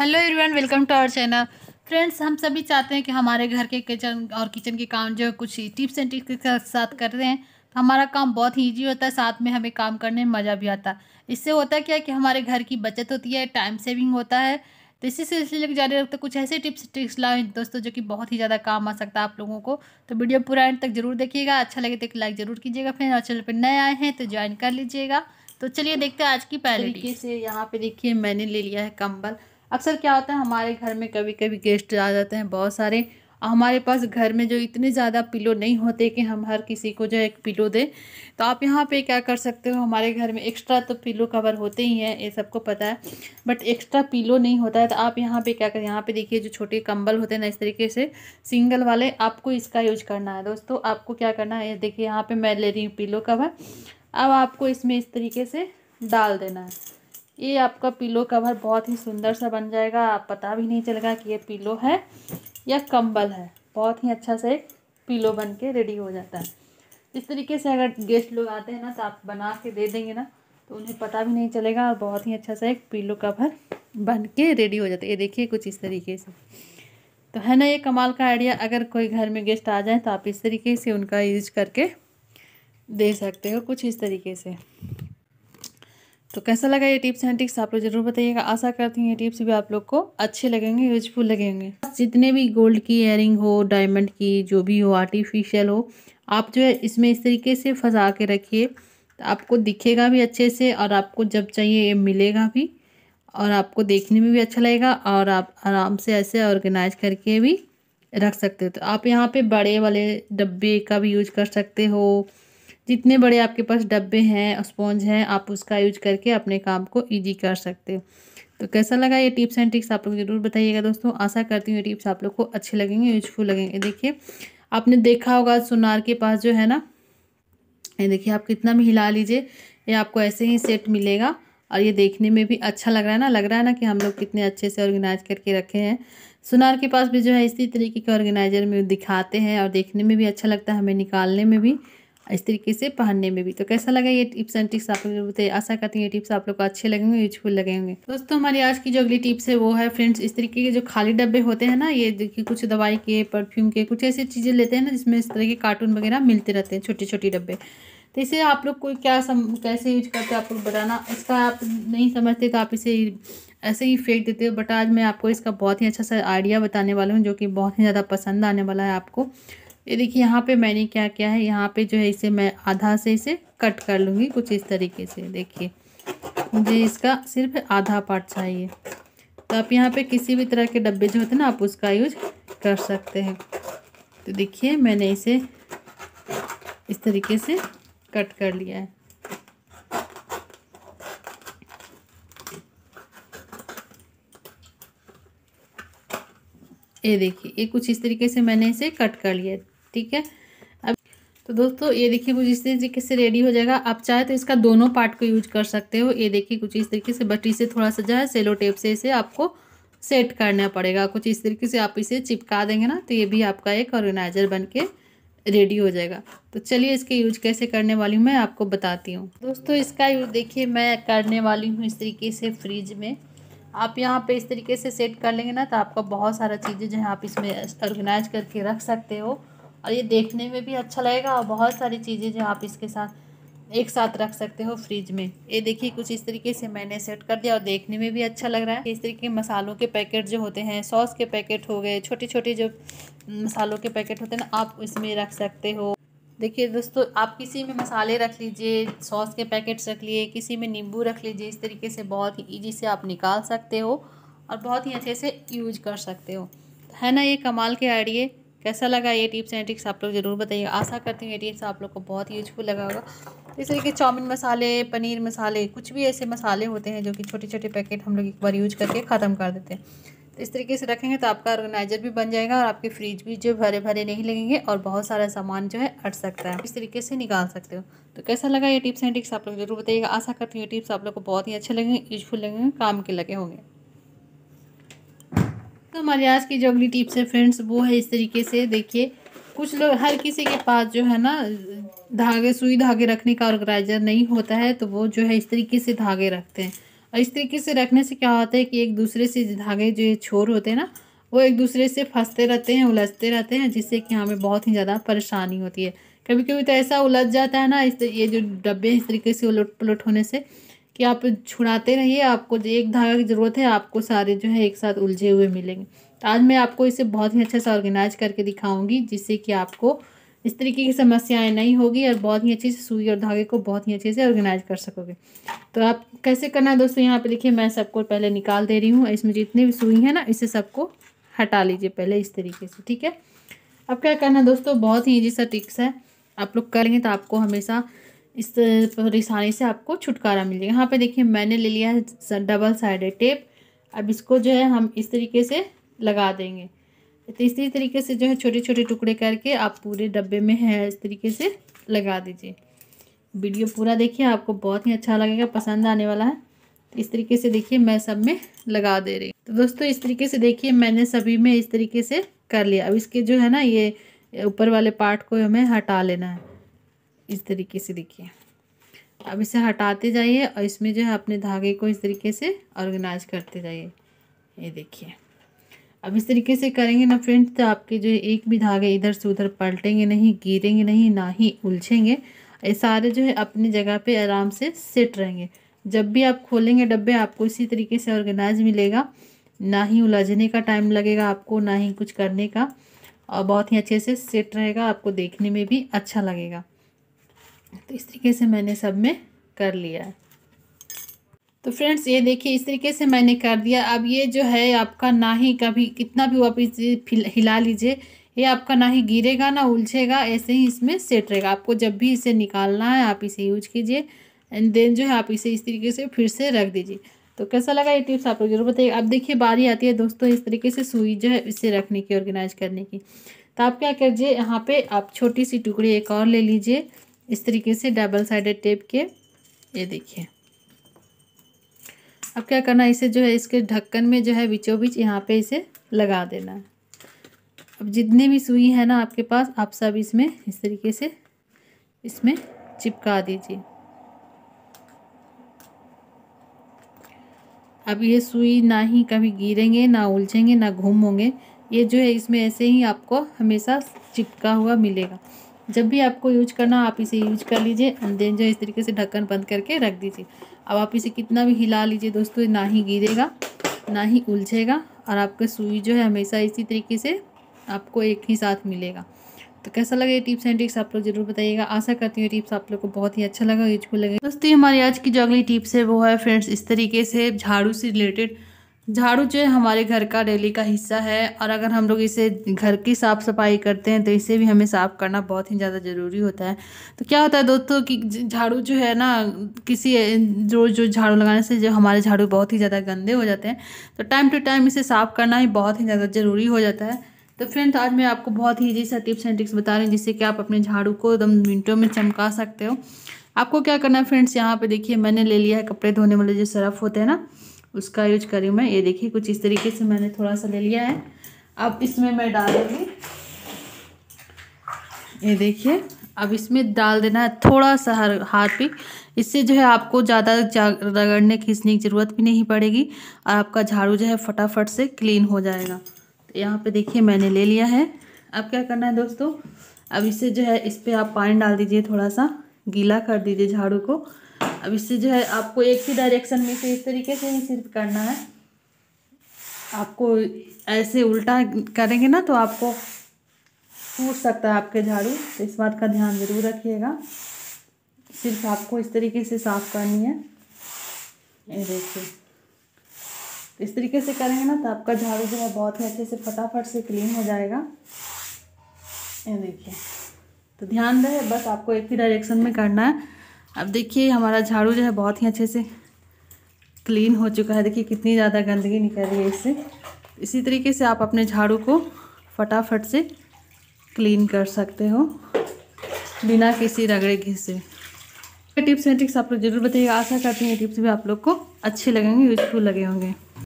hello everyone welcome to our channel friends हम सभी चाहते हैं कि हमारे घर के किचन और किचन के काम जो कुछ टिप्स एंड ट्रिक्स के साथ कर रहे हैं तो हमारा काम बहुत ही ईजी होता है साथ में हमें काम करने में मज़ा भी आता है इससे होता क्या है कि हमारे घर की बचत होती है टाइम सेविंग होता है तो इसी सिलसिले को जारी रखते कुछ ऐसे टिप्स ट्रिक्स लाए दोस्तों जो कि बहुत ही ज़्यादा काम आ सकता है आप लोगों को तो वीडियो पूरा एंड तक जरूर देखिएगा अच्छा लगे तो एक लाइक जरूर कीजिएगा फ्रेंड और चैनल पर नए आए हैं तो ज्वाइन कर लीजिएगा तो चलिए देखते हैं आज की पहले से यहाँ पे देखिए मैंने ले लिया है कंबल अक्सर क्या होता है हमारे घर में कभी कभी गेस्ट आ जाते हैं बहुत सारे हमारे पास घर में जो इतने ज़्यादा पिलो नहीं होते कि हम हर किसी को जो एक पिलो दें तो आप यहाँ पे क्या कर सकते हो हमारे घर में एक्स्ट्रा तो पिलो कवर होते ही हैं ये सबको पता है बट एक्स्ट्रा पिलो नहीं होता है तो आप यहाँ पे क्या कर यहाँ पे देखिए जो छोटे कंबल होते हैं ना इस तरीके से सिंगल वाले आपको इसका यूज करना है दोस्तों आपको क्या करना है देखिए यहाँ पर मैं ले रही हूँ पिलो कवर अब आपको इसमें इस तरीके से डाल देना है ये आपका पिलो कवर बहुत ही सुंदर सा बन जाएगा आप पता भी नहीं चलेगा कि ये पिलो है या कंबल है बहुत ही अच्छा से एक पिलो बन के रेडी हो जाता है इस तरीके से अगर गेस्ट लोग आते हैं ना तो आप बना के दे देंगे ना तो उन्हें पता भी नहीं चलेगा और बहुत ही अच्छा सा एक पिलो कवर बन के रेडी हो जाता है ये देखिए कुछ इस तरीके से तो है ना ये कमाल का आइडिया अगर कोई घर में गेस्ट आ जाए तो आप इस तरीके से उनका यूज करके दे सकते हो कुछ इस तरीके से तो कैसा लगा ये टिप्स एंड टिक्स आप लोग जरूर बताइएगा आशा करती हूँ ये टिप्स भी आप लोग को अच्छे लगेंगे यूजफुल लगेंगे जितने भी गोल्ड की इयरिंग हो डायमंड की जो भी हो आर्टिफिशियल हो आप जो है इसमें इस तरीके से फंसा के रखिए तो आपको दिखेगा भी अच्छे से और आपको जब चाहिए ये मिलेगा भी और आपको देखने में भी अच्छा लगेगा और आप आराम से ऐसे ऑर्गेनाइज करके भी रख सकते हो तो आप यहाँ पे बड़े वाले डब्बे का भी यूज कर सकते हो जितने बड़े आपके पास डब्बे हैं स्पॉन्ज हैं आप उसका यूज करके अपने काम को ईजी कर सकते हो तो कैसा लगा ये टिप्स एंड ट्रिक्स आप लोग ज़रूर बताइएगा दोस्तों आशा करती हूँ ये टिप्स आप लोग को अच्छे लगेंगे यूजफुल लगेंगे देखिए आपने देखा होगा सुनार के पास जो है ना ये देखिए आप कितना भी हिला लीजिए ये आपको ऐसे ही सेट मिलेगा और ये देखने में भी अच्छा लग रहा है ना लग रहा है ना कि हम लोग कितने अच्छे से ऑर्गेनाइज करके रखे हैं सुनार के पास भी जो है इसी तरीके के ऑर्गेनाइजर में दिखाते हैं और देखने में भी अच्छा लगता है हमें निकालने में भी इस तरीके से पहनने में भी तो कैसा लगा ये टिप्स एंड ट्रिक्स आप लोग बताइए आशा करती हूँ ये टिप्स आप लोग को अच्छे लगेंगे यूजफुल लगेंगे दोस्तों हमारी आज की जो अगली टिप्स है वो है फ्रेंड्स इस तरीके के जो खाली डब्बे होते हैं ना ये देखिए कुछ दवाई के परफ्यूम के कुछ ऐसी चीज़ें लेते हैं ना जिसमें इस तरह के कार्टून वगैरह मिलते रहते हैं छोटे छोटे डब्बे तो इसे आप लोग कोई क्या सम कैसे यूज करते हैं आप लोग बताना इसका आप नहीं समझते तो आप इसे ऐसे ही फेंक देते हो बट आज मैं आपको इसका बहुत ही अच्छा सा आइडिया बताने वाला हूँ जो कि बहुत ही ज़्यादा पसंद आने वाला है आपको ये देखिए यहाँ पे मैंने क्या किया है यहाँ पे जो है इसे मैं आधा से इसे कट कर लूँगी कुछ इस तरीके से देखिए मुझे इसका सिर्फ आधा पार्ट चाहिए तो आप यहाँ पे किसी भी तरह के डब्बे जो होते हैं ना आप उसका यूज कर सकते हैं तो देखिए मैंने इसे इस तरीके से कट कर लिया है ये देखिए ये कुछ इस तरीके से मैंने इसे कट कर लिया है ठीक है अब तो दोस्तों ये देखिए कुछ इस तरीके से रेडी हो जाएगा आप चाहे तो इसका दोनों पार्ट को यूज कर सकते हो ये देखिए कुछ इस तरीके से बटी से थोड़ा सा जो है सेलो टेप से इसे आपको सेट करना पड़ेगा कुछ इस तरीके से आप इसे चिपका देंगे ना तो ये भी आपका एक ऑर्गेनाइजर बन के रेडी हो जाएगा तो चलिए इसके यूज कैसे करने वाली हूँ मैं आपको बताती हूँ दोस्तों इसका यूज देखिए मैं करने वाली हूँ इस तरीके से फ्रिज में आप यहाँ पे इस तरीके से सेट कर लेंगे ना तो आपका बहुत सारा चीज़ें जो है आप इसमें ऑर्गेनाइज करके रख सकते हो और ये देखने में भी अच्छा लगेगा और बहुत सारी चीज़ें जो आप इसके साथ एक साथ रख सकते हो फ्रिज में ये देखिए कुछ इस तरीके से मैंने सेट कर दिया और देखने में भी अच्छा लग रहा है इस तरीके के मसालों के पैकेट जो होते हैं सॉस के पैकेट हो गए छोटे छोटे जो मसालों के पैकेट होते हैं ना आप इसमें रख सकते हो देखिए दोस्तों आप किसी में मसाले रख लीजिए सॉस के पैकेट्स रख लिए किसी में नींबू रख लीजिए इस तरीके से बहुत ही ईजी से आप निकाल सकते हो और बहुत ही अच्छे से यूज कर सकते हो है ना ये कमाल के आइडिए कैसा लगा ये टिप्स एंड ट्रिक्स आप लोग ज़रूर बताइए आशा करती हूँ ये टिप्स आप लोग को बहुत यूजफुल लगा होगा इस तरीके चाउमिन मसाले पनीर मसाले कुछ भी ऐसे मसाले होते हैं जो कि छोटे छोटे पैकेट हम लोग एक बार यूज करके ख़त्म कर देते हैं तो इस तरीके से रखेंगे तो आपका ऑर्गेनाइजर भी बन जाएगा और आपके फ्रिज भी जो भरे भरे नहीं लगेंगे और बहुत सारा सामान जो है अट सकता है इस तरीके से निकाल सकते हो तो कैसा लगा ये टिप्स एंड ट्रिक्स आप लोग ज़रूर बताइएगा आशा करती हूँ ये टिप्स आप लोग को बहुत ही अच्छे लगेंगे यूजफुल लगेंगे काम के लगे होंगे तो हमारी आज की जो अगली टिप्स है फ्रेंड्स वो है इस तरीके से देखिए कुछ लोग हर किसी के पास जो है ना धागे सुई धागे रखने का ऑर्गेनाइजर नहीं होता है तो वो जो है इस तरीके से धागे रखते हैं और इस तरीके से रखने से क्या होता है कि एक दूसरे से धागे जो छोर होते हैं ना वो एक दूसरे से फंसते रहते हैं उलझते रहते हैं जिससे कि हमें बहुत ही ज़्यादा परेशानी होती है कभी कभी तो ऐसा उलझ जाता है ना इस ये जो डब्बे इस तरीके से उलट पलट होने से कि आप छुड़ाते रहिए आपको एक धागा की ज़रूरत है आपको सारे जो है एक साथ उलझे हुए मिलेंगे तो आज मैं आपको इसे बहुत ही अच्छे से ऑर्गेनाइज करके दिखाऊंगी जिससे कि आपको इस तरीके की समस्याएं नहीं होगी और बहुत ही अच्छे से सुई और धागे को बहुत ही अच्छे से ऑर्गेनाइज कर सकोगे तो आप कैसे करना है दोस्तों यहाँ पे देखिए मैं सबको पहले निकाल दे रही हूँ इसमें जितनी भी सुई है ना इसे सबको हटा लीजिए पहले इस तरीके से ठीक है अब क्या करना दोस्तों बहुत ही ईजी सा टिक्स है आप लोग करेंगे तो आपको हमेशा इस परेशानी से आपको छुटकारा मिलेगा यहाँ पे देखिए मैंने ले लिया है डबल साइडेड टेप अब इसको जो है हम इस तरीके से लगा देंगे तो इसी तरीके से जो है छोटे छोटे टुकड़े करके आप पूरे डब्बे में है इस तरीके से लगा दीजिए वीडियो पूरा देखिए आपको बहुत ही अच्छा लगेगा पसंद आने वाला है तो इस तरीके से देखिए मैं सब में लगा दे रही तो दोस्तों इस तरीके से देखिए मैंने सभी में इस तरीके से कर लिया अब इसके जो है ना ये ऊपर वाले पार्ट को हमें हटा लेना है इस तरीके से देखिए अब इसे हटाते जाइए और इसमें जो है अपने धागे को इस तरीके से ऑर्गेनाइज करते जाइए ये देखिए अब इस तरीके से करेंगे ना फ्रेंड्स तो आपके जो है एक भी धागे इधर से उधर पलटेंगे नहीं गिरेंगे नहीं ना ही उलझेंगे ये सारे जो है अपनी जगह पे आराम से सेट रहेंगे जब भी आप खोलेंगे डब्बे आपको इसी तरीके से ऑर्गेनाइज मिलेगा ना ही उलझने का टाइम लगेगा आपको ना ही कुछ करने का और बहुत ही अच्छे से सेट रहेगा आपको देखने में भी अच्छा लगेगा तो इस तरीके से मैंने सब में कर लिया तो फ्रेंड्स ये देखिए इस तरीके से मैंने कर दिया अब ये जो है आपका ना ही कभी कितना भी वापस हिला लीजिए ये आपका ना ही गिरेगा ना उलझेगा ऐसे ही इसमें सेट रहेगा आपको जब भी इसे निकालना है आप इसे यूज कीजिए एंड देन जो है आप इसे इस तरीके से फिर से रख दीजिए तो कैसा लगा ये टिप्स आप लोग जरूर बताइए अब देखिए बारी आती है दोस्तों इस तरीके से सुई जो है इसे रखने की ऑर्गेनाइज करने की तो आप क्या करिए यहाँ पे आप छोटी सी टुकड़ी एक और ले लीजिए इस तरीके से डबल साइडेड टेप के ये देखिए अब क्या करना है इसे जो है इसके ढक्कन में जो है बीचों बीच यहाँ पे इसे लगा देना है अब जितने भी सुई है ना आपके पास आप सब इसमें इस तरीके से इसमें चिपका दीजिए अब ये सुई ना ही कभी गिरेंगे ना उलझेंगे ना घूम होंगे ये जो है इसमें ऐसे ही आपको हमेशा चिपका हुआ मिलेगा जब भी आपको यूज करना आप इसे यूज कर लीजिए एंड देन जो इस तरीके से ढक्कन बंद करके रख दीजिए अब आप इसे कितना भी हिला लीजिए दोस्तों ना ही गिरेगा ना ही उलझेगा और आपका सुई जो है हमेशा इसी तरीके से आपको एक ही साथ मिलेगा तो कैसा लगा ये टिप्स एंड ट्रिक्स आप लोग जरूर बताइएगा आशा करती हूँ टिप्स आप लोग को बहुत ही अच्छा लगा यूजफुल लगेगा दोस्तों हमारी आज की जो अगली टिप्स है वो है फ्रेंड्स इस तरीके से झाड़ू से रिलेटेड झाड़ू जो है हमारे घर का डेली का हिस्सा है और अगर हम लोग इसे घर की साफ़ सफाई करते हैं तो इसे भी हमें साफ़ करना बहुत ही ज़्यादा ज़रूरी होता है तो क्या होता है दोस्तों कि झाड़ू जो है ना किसी जो जो झाड़ू लगाने से जो हमारे झाड़ू बहुत ही ज़्यादा गंदे हो जाते हैं तो टाइम टू टाइम इसे साफ़ करना ही बहुत ही ज़्यादा ज़रूरी हो जाता है तो फ्रेंड्स आज मैं आपको बहुत ही ईजी टिप्स एंड ट्रिक्स बता रही हूँ जिससे कि आप अपने झाड़ू को एकदम मिनटों में चमका सकते हो आपको क्या करना है फ्रेंड्स यहाँ पर देखिए मैंने ले लिया है कपड़े धोने वाले जो सरफ होते हैं ना उसका यूज करी मैं ये देखिए कुछ इस तरीके से मैंने थोड़ा सा ले लिया है अब इसमें मैं डालूंगी ये देखिए अब इसमें डाल देना है थोड़ा सा हर पिक इससे जो है आपको ज़्यादा रगड़ने खींचने की ज़रूरत भी नहीं पड़ेगी और आपका झाड़ू जो है फटाफट से क्लीन हो जाएगा तो यहाँ पे देखिए मैंने ले लिया है अब क्या करना है दोस्तों अब इसे जो है इस पर आप पानी डाल दीजिए थोड़ा सा गीला कर दीजिए झाड़ू को अब इससे जो है आपको एक ही डायरेक्शन में से इस तरीके से ही सिर्फ करना है आपको ऐसे उल्टा करेंगे ना तो आपको टूट सकता है आपके झाड़ू तो इस बात का ध्यान ज़रूर रखिएगा सिर्फ आपको इस तरीके से साफ़ करनी है ये देखिए इस तरीके से करेंगे ना तो आपका झाड़ू जो है बहुत ही अच्छे से फटाफट से क्लीन हो जाएगा ये देखिए तो ध्यान रहे बस आपको एक ही डायरेक्शन में करना है अब देखिए हमारा झाड़ू जो है बहुत ही अच्छे से क्लीन हो चुका है देखिए कितनी ज़्यादा गंदगी निकल रही है इससे इसी तरीके से आप अपने झाड़ू को फटाफट से क्लीन कर सकते हो बिना किसी रगड़े घिसे टिप्स एंड ट्रिक्स आप लोग जरूर बताइए आशा करती हूँ टिप्स भी आप लोग को अच्छे लगेंगे यूजफुल लगे होंगे